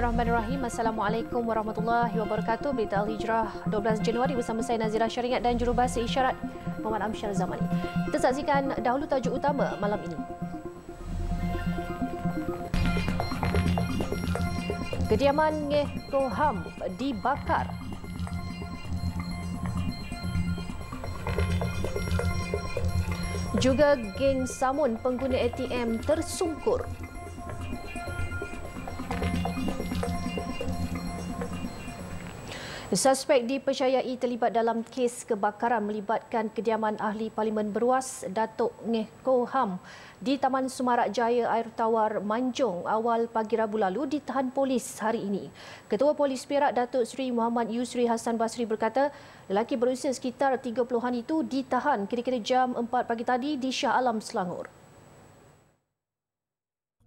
Bismillahirrahmanirrahim. Assalamualaikum warahmatullahi wabarakatuh. Berita Al-Hijrah 12 Januari bersama saya Nazira Syariat dan jurubahasa isyarat Muhammad Amsyar Zamani. Kita saksikan dahulu tajuk utama malam ini. Kediaman Ngeh Toham dibakar. Juga geng samun pengguna ATM Tersungkur. Suspek dipercayai terlibat dalam kes kebakaran melibatkan kediaman ahli Parlimen Beruas Datuk Ngeh Koham di Taman Sumarak Jaya Air Tawar Manjung awal pagi Rabu lalu ditahan polis hari ini. Ketua Polis Perak Datuk Seri Muhammad Yusri Hasan Basri berkata lelaki berusia sekitar 30-an itu ditahan kira-kira jam 4 pagi tadi di Shah Alam Selangor.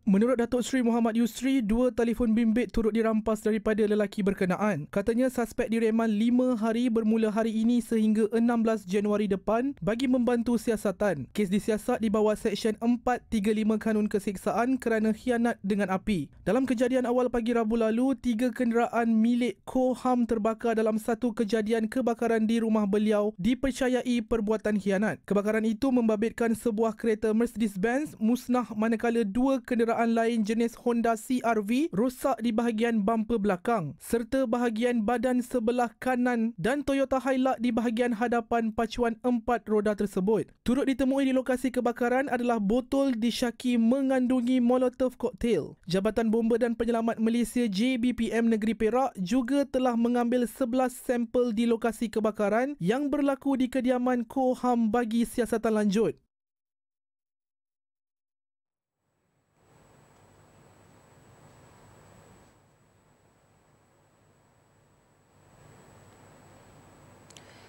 Menurut Datuk Sri Muhammad Yusri, dua telefon bimbit turut dirampas daripada lelaki berkenaan. Katanya suspek direman lima hari bermula hari ini sehingga 16 Januari depan bagi membantu siasatan. Kes disiasat di bawah Seksyen 435 Kanun Kesiksaan kerana khianat dengan api. Dalam kejadian awal pagi Rabu lalu, tiga kenderaan milik Koham terbakar dalam satu kejadian kebakaran di rumah beliau dipercayai perbuatan khianat. Kebakaran itu membabitkan sebuah kereta Mercedes-Benz musnah manakala dua kenderaan kenderaan lain jenis Honda CRV rosak di bahagian bumper belakang serta bahagian badan sebelah kanan dan Toyota Hilux di bahagian hadapan pacuan empat roda tersebut. Turut ditemui di lokasi kebakaran adalah botol disyaki mengandungi Molotov cocktail. Jabatan Bomba dan Penyelamat Malaysia JBPM Negeri Perak juga telah mengambil 11 sampel di lokasi kebakaran yang berlaku di kediaman Koham bagi siasatan lanjut.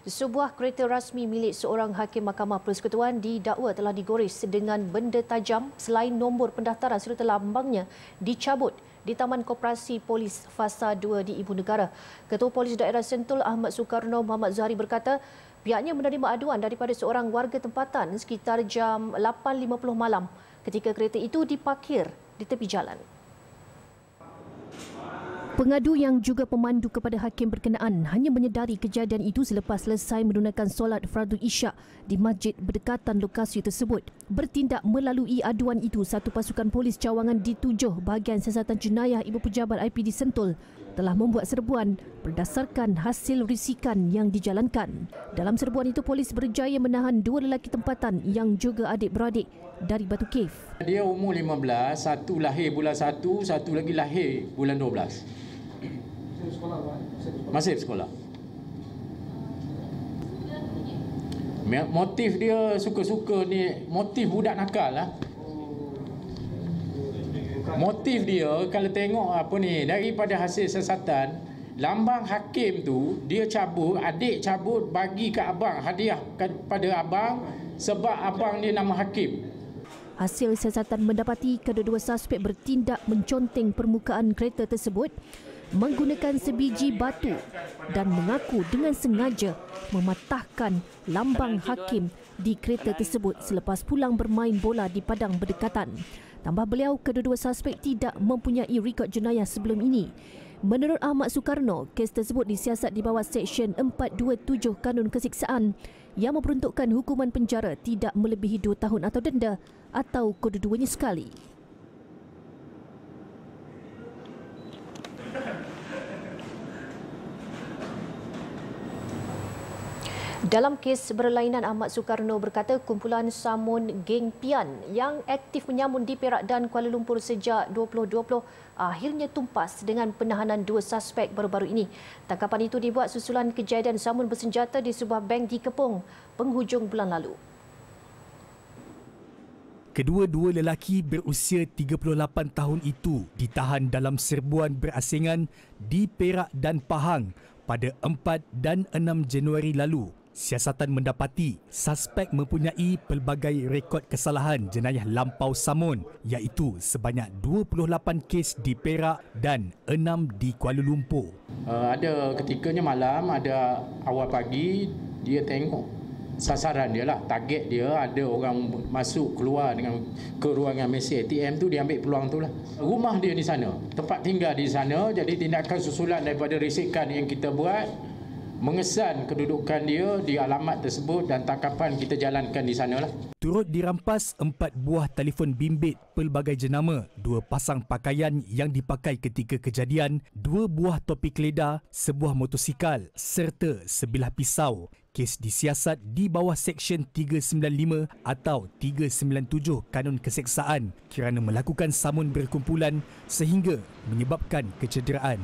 Sebuah kereta rasmi milik seorang hakim Mahkamah Persekutuan didakwa telah digoris dengan benda tajam selain nombor pendaftaran serta lambangnya dicabut di Taman Koperasi Polis Fasa 2 di Ibu Negara. Ketua Polis Daerah Sentul Ahmad Sukarno Muhammad Zuhari berkata, pihaknya menerima aduan daripada seorang warga tempatan sekitar jam 8.50 malam ketika kereta itu diparkir di tepi jalan. Pengadu yang juga pemandu kepada hakim berkenaan hanya menyedari kejadian itu selepas selesai menunaikan solat Fardu Isyak di masjid berdekatan lokasi tersebut. Bertindak melalui aduan itu, satu pasukan polis cawangan ditujuh bahagian siasatan jenayah Ibu Pejabat IPD Sentul telah membuat serbuan berdasarkan hasil risikan yang dijalankan. Dalam serbuan itu, polis berjaya menahan dua lelaki tempatan yang juga adik-beradik dari Batu Kif. Dia umur 15, satu lahir bulan 1, satu lagi lahir bulan 12. Masih sekolah. Motif dia suka-suka ni, motif budak nakal lah motif dia kalau tengok apa ni daripada hasil sesatan lambang hakim tu dia cabut adik cabut bagi ke abang hadiah kepada abang sebab abang ni nama hakim Hasil sesatan mendapati kedua-dua suspek bertindak menconteng permukaan kereta tersebut menggunakan sebiji batu dan mengaku dengan sengaja mematahkan lambang hakim di kereta tersebut selepas pulang bermain bola di padang berdekatan. Tambah beliau, kedua-dua suspek tidak mempunyai rekod jenayah sebelum ini. Menurut Ahmad Soekarno, kes tersebut disiasat di bawah Seksyen 427 Kanun Kesiksaan yang memperuntukkan hukuman penjara tidak melebihi dua tahun atau denda atau kedua-duanya sekali. Dalam kes berlainan, Ahmad Soekarno berkata kumpulan Samun Geng Pian yang aktif menyamun di Perak dan Kuala Lumpur sejak 2020 akhirnya tumpas dengan penahanan dua suspek baru-baru ini. Tangkapan itu dibuat susulan kejadian Samun bersenjata di sebuah bank di Kepung penghujung bulan lalu. Kedua-dua lelaki berusia 38 tahun itu ditahan dalam serbuan berasingan di Perak dan Pahang pada 4 dan 6 Januari lalu siasatan mendapati suspek mempunyai pelbagai rekod kesalahan jenayah lampau samun iaitu sebanyak 28 kes di Perak dan 6 di Kuala Lumpur. Uh, ada ketikanya malam, ada awal pagi dia tengok sasaran dia lah, target dia ada orang masuk keluar dengan ke ruangan mesin ATM tu dia ambil peluang tu lah. Rumah dia di sana, tempat tinggal di sana jadi tindakan susulan daripada risikan yang kita buat mengesan kedudukan dia di alamat tersebut dan tangkapan kita jalankan di sana lah. Turut dirampas empat buah telefon bimbit pelbagai jenama, dua pasang pakaian yang dipakai ketika kejadian, dua buah topi keledar, sebuah motosikal serta sebilah pisau. Kes disiasat di bawah Seksyen 395 atau 397 Kanun Keseksaan kerana melakukan samun berkumpulan sehingga menyebabkan kecederaan.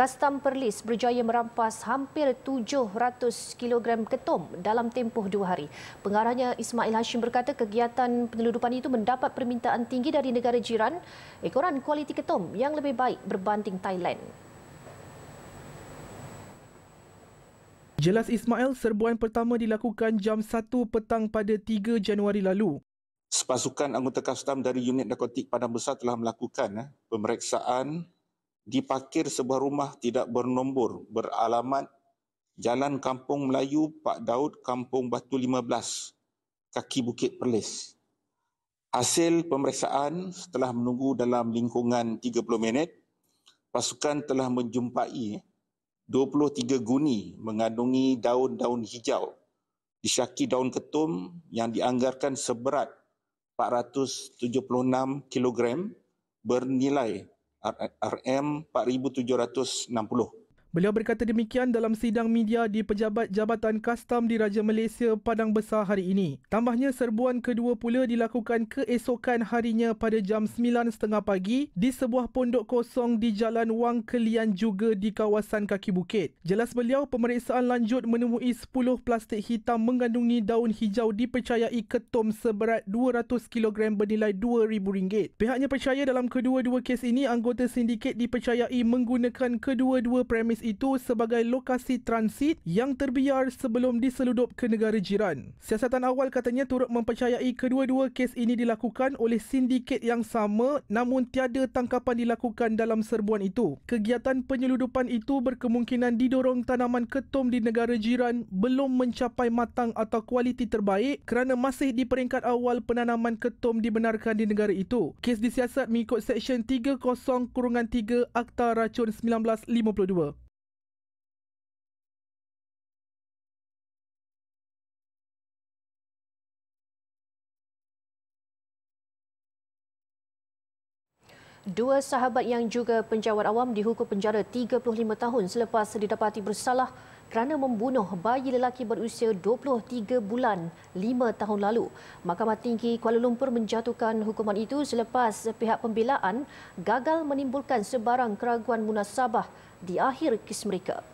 Kastam Perlis berjaya merampas hampir 700 kg ketum dalam tempoh dua hari. Pengarahnya Ismail Hashim berkata kegiatan penyeludupan itu mendapat permintaan tinggi dari negara jiran ekoran kualiti ketum yang lebih baik berbanding Thailand. Jelas Ismail, serbuan pertama dilakukan jam 1 petang pada 3 Januari lalu. Sepasukan anggota kastam dari unit narkotik Padang Besar telah melakukan eh, pemeriksaan diparkir sebuah rumah tidak bernombor beralamat Jalan Kampung Melayu Pak Daud Kampung Batu 15 kaki Bukit Perlis. Hasil pemeriksaan setelah menunggu dalam lingkungan 30 minit, pasukan telah menjumpai 23 guni mengandungi daun-daun hijau disyaki daun ketum yang dianggarkan seberat 476 kilogram bernilai RM4760. Beliau berkata demikian dalam sidang media di Pejabat Jabatan Kastam di Raja Malaysia Padang Besar hari ini. Tambahnya serbuan kedua pula dilakukan keesokan harinya pada jam 9.30 pagi di sebuah pondok kosong di Jalan Wang Kelian juga di kawasan Kaki Bukit. Jelas beliau, pemeriksaan lanjut menemui 10 plastik hitam mengandungi daun hijau dipercayai ketum seberat 200 kg bernilai RM2,000. Pihaknya percaya dalam kedua-dua kes ini, anggota sindiket dipercayai menggunakan kedua-dua premis Perancis itu sebagai lokasi transit yang terbiar sebelum diseludup ke negara jiran. Siasatan awal katanya turut mempercayai kedua-dua kes ini dilakukan oleh sindiket yang sama namun tiada tangkapan dilakukan dalam serbuan itu. Kegiatan penyeludupan itu berkemungkinan didorong tanaman ketum di negara jiran belum mencapai matang atau kualiti terbaik kerana masih di peringkat awal penanaman ketum dibenarkan di negara itu. Kes disiasat mengikut Seksyen 30-3 Akta Racun 1952. Dua sahabat yang juga penjawat awam dihukum penjara 35 tahun selepas didapati bersalah kerana membunuh bayi lelaki berusia 23 bulan 5 tahun lalu. Mahkamah Tinggi Kuala Lumpur menjatuhkan hukuman itu selepas pihak pembelaan gagal menimbulkan sebarang keraguan munasabah di akhir kes mereka.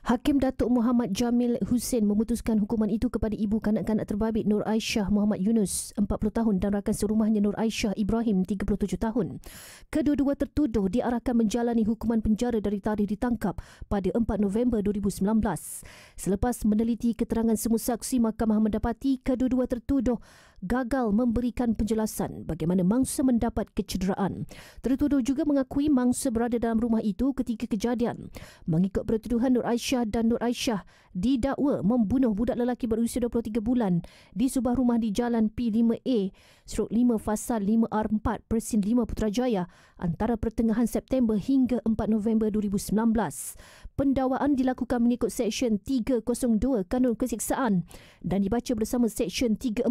Hakim Datuk Muhammad Jamil Hussein memutuskan hukuman itu kepada ibu kanak-kanak terbabit Nur Aisyah Muhammad Yunus, 40 tahun dan rakan serumahnya Nur Aisyah Ibrahim, 37 tahun. Kedua-dua tertuduh diarahkan menjalani hukuman penjara dari tarikh ditangkap pada 4 November 2019. Selepas meneliti keterangan semua saksi, mahkamah mendapati kedua-dua tertuduh gagal memberikan penjelasan bagaimana mangsa mendapat kecederaan. Tertuduh juga mengakui mangsa berada dalam rumah itu ketika kejadian. Mengikut pertuduhan Nur Aisyah dan Nur Aisyah didakwa membunuh budak lelaki berusia 23 bulan di sebuah rumah di Jalan P5A strok 5 fasa 5R4 Persin 5 Putrajaya antara pertengahan September hingga 4 November 2019. Pendawaan dilakukan mengikut Seksyen 302 Kanun Kesiksaan dan dibaca bersama Seksyen 34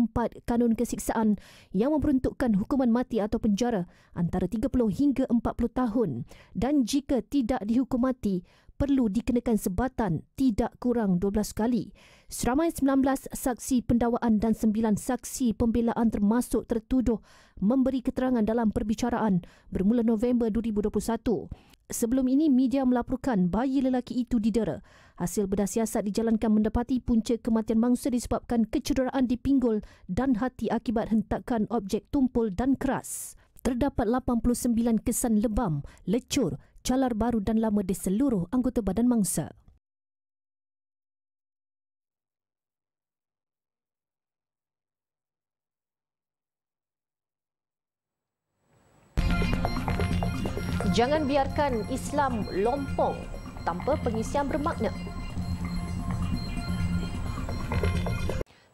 Kanun kanun kesiksaan yang memperuntukkan hukuman mati atau penjara antara 30 hingga 40 tahun dan jika tidak dihukum mati perlu dikenakan sebatan tidak kurang 12 kali. Seramai 19 saksi pendawaan dan 9 saksi pembelaan termasuk tertuduh memberi keterangan dalam perbicaraan bermula November 2021. Sebelum ini media melaporkan bayi lelaki itu didera. Hasil bedah siasat dijalankan mendapati punca kematian mangsa disebabkan kecederaan di pinggul dan hati akibat hentakan objek tumpul dan keras. Terdapat 89 kesan lebam, lecur, calar baru dan lama di seluruh anggota badan mangsa. Jangan biarkan Islam lompong tanpa pengisian bermakna.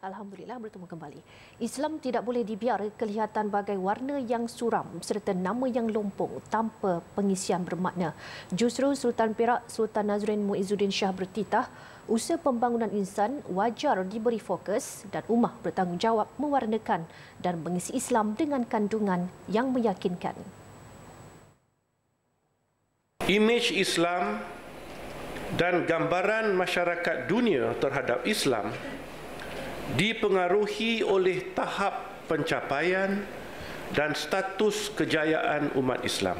Alhamdulillah bertemu kembali. Islam tidak boleh dibiar kelihatan bagai warna yang suram serta nama yang lompong tanpa pengisian bermakna. Justru Sultan Perak Sultan Nazrin Muizuddin Shah bertitah, usaha pembangunan insan wajar diberi fokus dan ummah bertanggungjawab mewarnakan dan mengisi Islam dengan kandungan yang meyakinkan. Image Islam dan gambaran masyarakat dunia terhadap Islam dipengaruhi oleh tahap pencapaian dan status kejayaan umat Islam.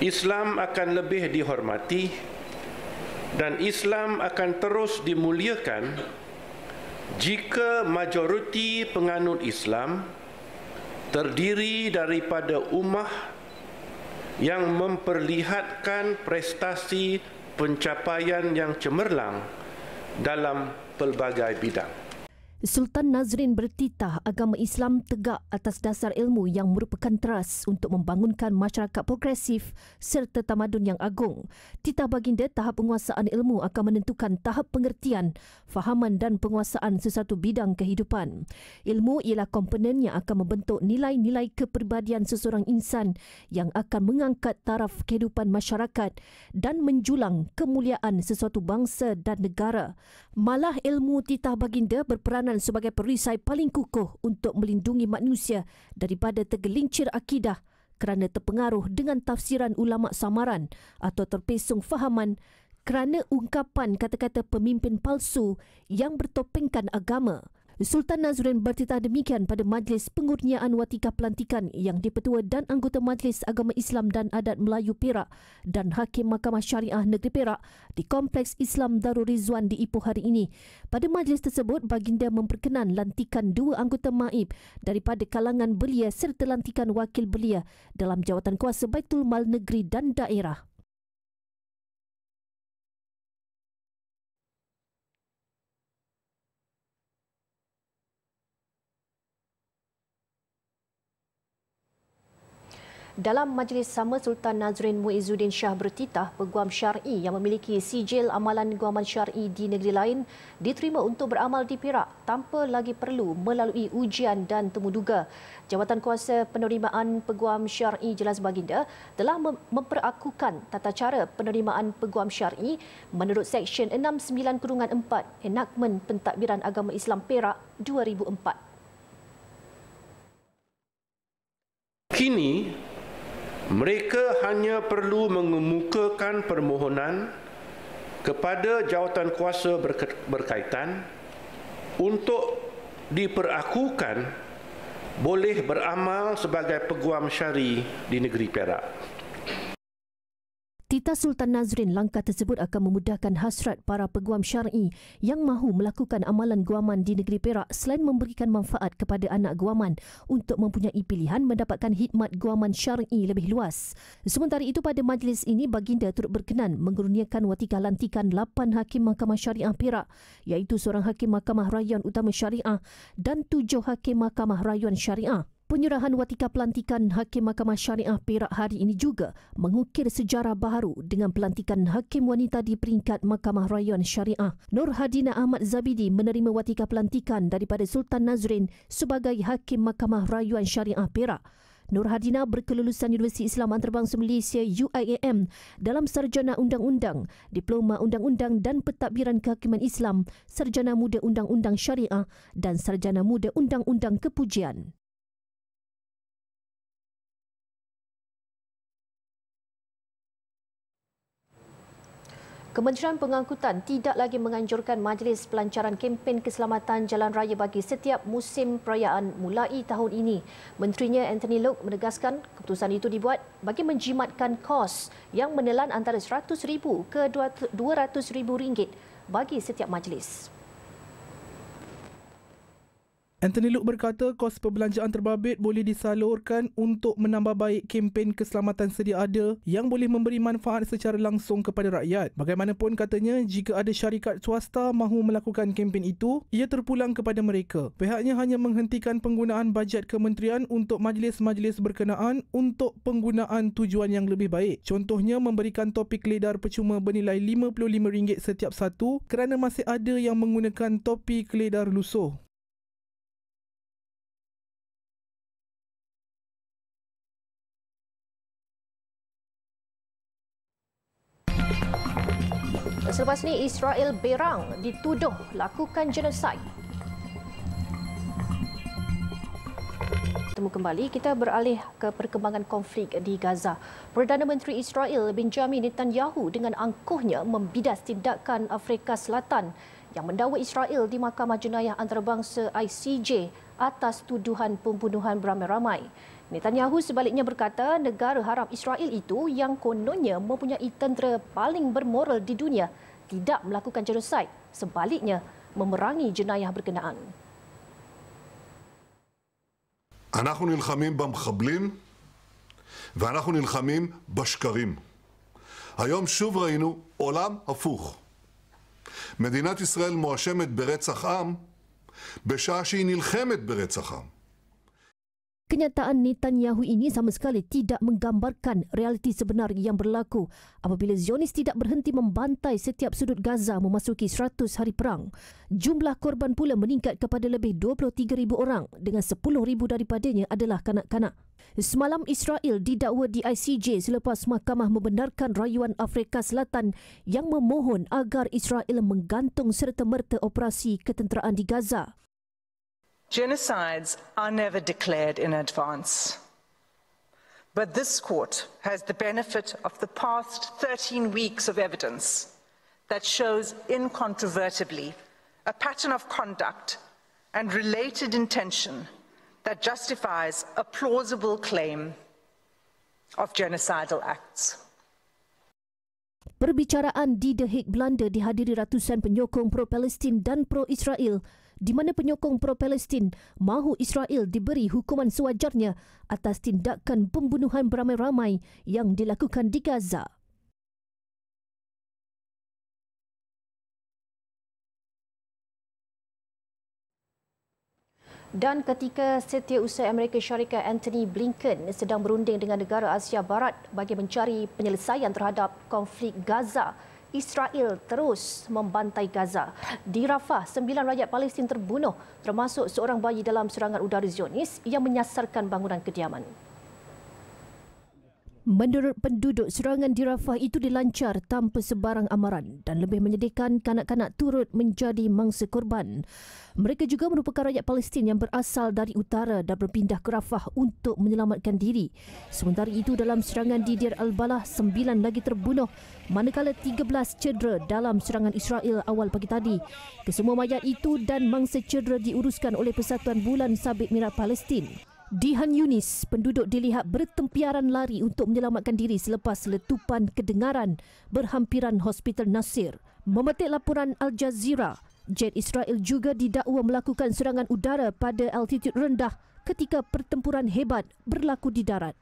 Islam akan lebih dihormati dan Islam akan terus dimuliakan jika majoriti penganut Islam terdiri daripada ummah yang memperlihatkan prestasi pencapaian yang cemerlang dalam pelbagai bidang. Sultan Nazrin bertitah agama Islam tegak atas dasar ilmu yang merupakan teras untuk membangunkan masyarakat progresif serta tamadun yang agung. Titah baginda tahap penguasaan ilmu akan menentukan tahap pengertian, fahaman dan penguasaan sesuatu bidang kehidupan. Ilmu ialah komponen yang akan membentuk nilai-nilai kepribadian seseorang insan yang akan mengangkat taraf kehidupan masyarakat dan menjulang kemuliaan sesuatu bangsa dan negara. Malah ilmu titah baginda berperan pertahanan sebagai perisai paling kukuh untuk melindungi manusia daripada tergelincir akidah kerana terpengaruh dengan tafsiran ulama samaran atau terpesong fahaman kerana ungkapan kata-kata pemimpin palsu yang bertopengkan agama. Sultan Nazrin bertitah demikian pada Majlis Pengurniaan Watika Pelantikan yang dipetua dan anggota Majlis Agama Islam dan Adat Melayu Perak dan Hakim Mahkamah Syariah Negeri Perak di Kompleks Islam Darul Rizwan di Ipoh hari ini. Pada majlis tersebut, baginda memperkenan lantikan dua anggota maib daripada kalangan belia serta lantikan wakil belia dalam jawatan kuasa Baitul Mal Negeri dan Daerah. Dalam majlis sama Sultan Nazrin Muizuddin Shah bertitah peguam syar'i yang memiliki sijil amalan guaman syar'i di negeri lain diterima untuk beramal di Perak tanpa lagi perlu melalui ujian dan temuduga. Jawatan Kuasa Penerimaan Peguam Syar'i Jelas Baginda telah memperakukan tata cara penerimaan peguam syar'i menurut Seksyen 69 Kurungan 4 Enakmen Pentadbiran Agama Islam Perak 2004. Kini, mereka hanya perlu mengemukakan permohonan kepada jawatan kuasa berkaitan untuk diperakukan boleh beramal sebagai peguam syari di negeri Perak. Tita Sultan Nazrin langkah tersebut akan memudahkan hasrat para peguam syar'i yang mahu melakukan amalan guaman di negeri Perak selain memberikan manfaat kepada anak guaman untuk mempunyai pilihan mendapatkan khidmat guaman syar'i lebih luas. Sementara itu pada majlis ini baginda turut berkenan mengurniakan watikah lantikan 8 hakim mahkamah syariah Perak iaitu seorang hakim mahkamah rayuan utama syariah dan 7 hakim mahkamah rayuan syariah. Penyerahan watika pelantikan Hakim Mahkamah Syariah Perak hari ini juga mengukir sejarah baru dengan pelantikan Hakim Wanita di peringkat Mahkamah Rayuan Syariah. Nur Hadina Ahmad Zabidi menerima watika pelantikan daripada Sultan Nazrin sebagai Hakim Mahkamah Rayuan Syariah Perak. Nur Hadina berkelulusan Universiti Islam Antarabangsa Malaysia UIAM dalam Sarjana Undang-Undang, Diploma Undang-Undang dan Pentadbiran Kehakiman Islam, Sarjana Muda Undang-Undang Syariah dan Sarjana Muda Undang-Undang Kepujian. Kementerian Pengangkutan tidak lagi menganjurkan majlis pelancaran kempen keselamatan jalan raya bagi setiap musim perayaan mulai tahun ini. Menterinya Anthony Luke menegaskan keputusan itu dibuat bagi menjimatkan kos yang menelan antara RM100,000 ke RM200,000 bagi setiap majlis. Anthony Luke berkata kos perbelanjaan terbabit boleh disalurkan untuk menambah baik kempen keselamatan sedia ada yang boleh memberi manfaat secara langsung kepada rakyat. Bagaimanapun katanya, jika ada syarikat swasta mahu melakukan kempen itu, ia terpulang kepada mereka. Pihaknya hanya menghentikan penggunaan bajet kementerian untuk majlis-majlis berkenaan untuk penggunaan tujuan yang lebih baik. Contohnya, memberikan topik keledar percuma bernilai RM55 setiap satu kerana masih ada yang menggunakan topi keledar lusuh. Selepas ini, Israel berang dituduh lakukan genosid. Temu kembali, kita beralih ke perkembangan konflik di Gaza. Perdana Menteri Israel Benjamin Netanyahu dengan angkuhnya membidas tindakan Afrika Selatan yang mendakwa Israel di Mahkamah Jenayah Antarabangsa ICJ atas tuduhan pembunuhan beramai-ramai. Netanyahu sebaliknya berkata negara haram Israel itu yang kononnya mempunyai tentera paling bermoral di dunia tidak melakukan genosid, sebaliknya memerangi jenayah berkenaan. אנחנו נלחמים במחבלים ואנחנו נלחמים בשקרים. היום שוב ראינו עולם הפוך. מדינת ישראל מואשמת ברצח עם בשעה שהיא נלחמת ברצח עם. Kenyataan Netanyahu ini sama sekali tidak menggambarkan realiti sebenar yang berlaku apabila Zionis tidak berhenti membantai setiap sudut Gaza memasuki 100 hari perang. Jumlah korban pula meningkat kepada lebih 23,000 orang dengan 10,000 daripadanya adalah kanak-kanak. Semalam Israel didakwa di ICJ selepas mahkamah membenarkan rayuan Afrika Selatan yang memohon agar Israel menggantung serta merta operasi ketenteraan di Gaza. Genocides are never declared in advance. But this court has the benefit of the past 13 weeks of evidence that shows incontrovertibly a pattern of conduct and related intention that justifies a plausible claim of genocidal acts. Perbicaraan di The Hague, Belanda dihadiri ratusan penyokong pro-Palestin dan pro-Israel di mana penyokong pro-Palestin mahu Israel diberi hukuman sewajarnya atas tindakan pembunuhan beramai-ramai yang dilakukan di Gaza. Dan ketika setiausaha Amerika Syarikat Anthony Blinken sedang berunding dengan negara Asia Barat bagi mencari penyelesaian terhadap konflik Gaza, Israel terus membantai Gaza. Di Rafah, sembilan rakyat Palestin terbunuh termasuk seorang bayi dalam serangan udara Zionis yang menyasarkan bangunan kediaman. Menurut penduduk, serangan di Rafah itu dilancar tanpa sebarang amaran dan lebih menyedihkan kanak-kanak turut menjadi mangsa korban. Mereka juga merupakan rakyat Palestin yang berasal dari utara dan berpindah ke Rafah untuk menyelamatkan diri. Sementara itu dalam serangan di Dir al-Balah, sembilan lagi terbunuh manakala 13 cedera dalam serangan Israel awal pagi tadi. Kesemua mayat itu dan mangsa cedera diuruskan oleh Persatuan Bulan Sabit Merah Palestin. Di Han Yunis, penduduk dilihat bertempiaran lari untuk menyelamatkan diri selepas letupan kedengaran berhampiran Hospital Nasir. Memetik laporan Al Jazeera, jet Israel juga didakwa melakukan serangan udara pada altitud rendah ketika pertempuran hebat berlaku di darat.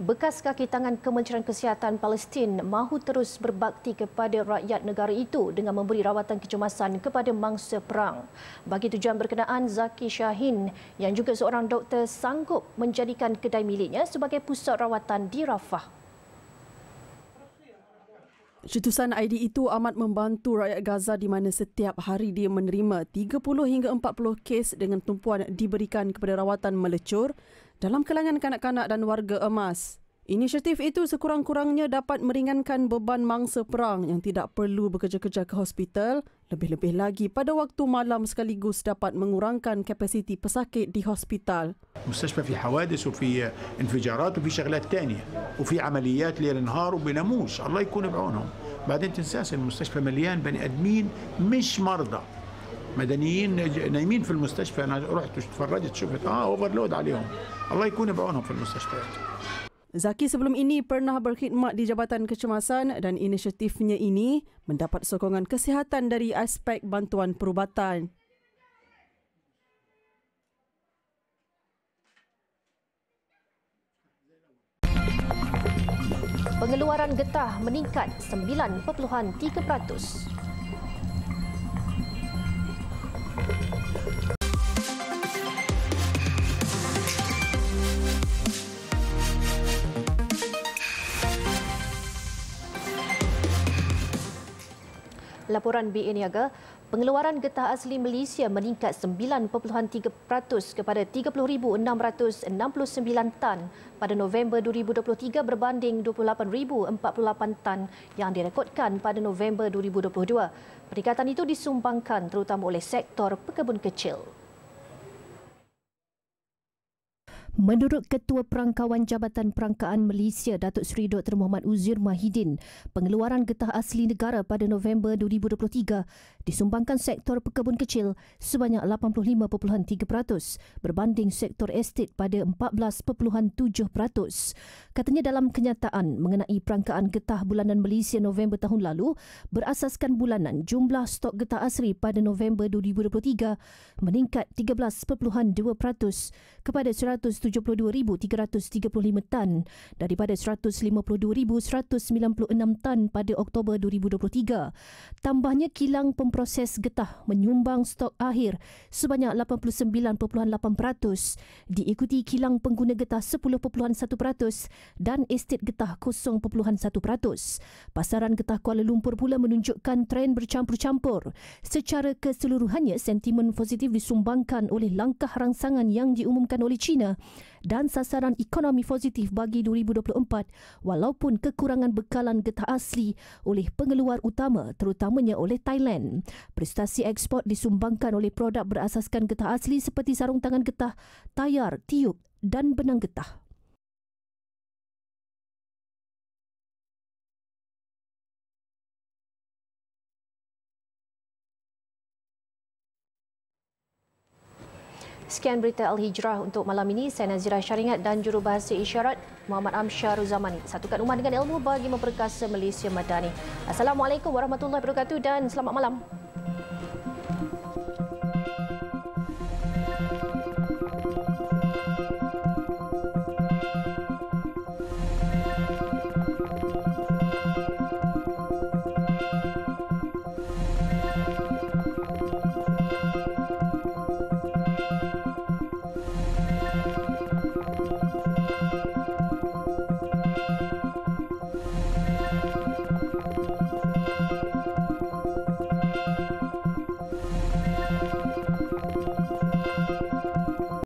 bekas kaki tangan Kementerian Kesihatan Palestin mahu terus berbakti kepada rakyat negara itu dengan memberi rawatan kecemasan kepada mangsa perang. Bagi tujuan berkenaan, Zaki Shahin yang juga seorang doktor sanggup menjadikan kedai miliknya sebagai pusat rawatan di Rafah. Cetusan ID itu amat membantu rakyat Gaza di mana setiap hari dia menerima 30 hingga 40 kes dengan tumpuan diberikan kepada rawatan melecur dalam kalangan kanak-kanak dan warga emas. Inisiatif itu sekurang-kurangnya dapat meringankan beban mangsa perang yang tidak perlu bekerja-kerja ke hospital, lebih-lebih lagi pada waktu malam sekaligus dapat mengurangkan kapasiti pesakit di hospital. مستشفى في حوادث وفي انفجارات وفي شغلات تانية وفي عمليات ليل نهار وبناموش الله يكون بعونهم بعدين تنساش المستشفى مليان بني ادمين مش مرضى مدنيين نايمين في المستشفى انا رحت تفرجت شفت اه اوفرلود عليهم الله يكون بعونهم في المستشفيات Zaki sebelum ini pernah berkhidmat di Jabatan Kecemasan dan inisiatifnya ini mendapat sokongan kesihatan dari aspek bantuan perubatan. Pengeluaran getah meningkat 9.3%. Laporan BA Niaga, pengeluaran getah asli Malaysia meningkat 9.3% kepada 30,669 tan pada November 2023 berbanding 28,048 tan yang direkodkan pada November 2022. Peningkatan itu disumbangkan terutama oleh sektor pekebun kecil. Menurut Ketua Perangkawan Jabatan Perangkaan Malaysia Datuk Seri Dr. Muhammad Uzir Mahidin, pengeluaran getah asli negara pada November 2023 disumbangkan sektor pekebun kecil sebanyak 85.3% berbanding sektor estet pada 14.7%. Katanya dalam kenyataan mengenai perangkaan getah bulanan Malaysia November tahun lalu berasaskan bulanan jumlah stok getah asli pada November 2023 meningkat 13.2% kepada 100 172,335 tan daripada 152,196 tan pada Oktober 2023. Tambahnya kilang pemproses getah menyumbang stok akhir sebanyak 89.8% diikuti kilang pengguna getah 10.1% dan estet getah 0.1%. Pasaran getah Kuala Lumpur pula menunjukkan tren bercampur-campur. Secara keseluruhannya, sentimen positif disumbangkan oleh langkah rangsangan yang diumumkan oleh China dan sasaran ekonomi positif bagi 2024 walaupun kekurangan bekalan getah asli oleh pengeluar utama terutamanya oleh Thailand. Prestasi ekspor disumbangkan oleh produk berasaskan getah asli seperti sarung tangan getah, tayar, tiup dan benang getah. Sekian berita Al-Hijrah untuk malam ini. Saya Nazira Syaringat dan jurubahasa isyarat Muhammad Amsyar Ruzamani. Satukan umat dengan ilmu bagi memperkasa Malaysia Madani. Assalamualaikum warahmatullahi wabarakatuh dan selamat malam.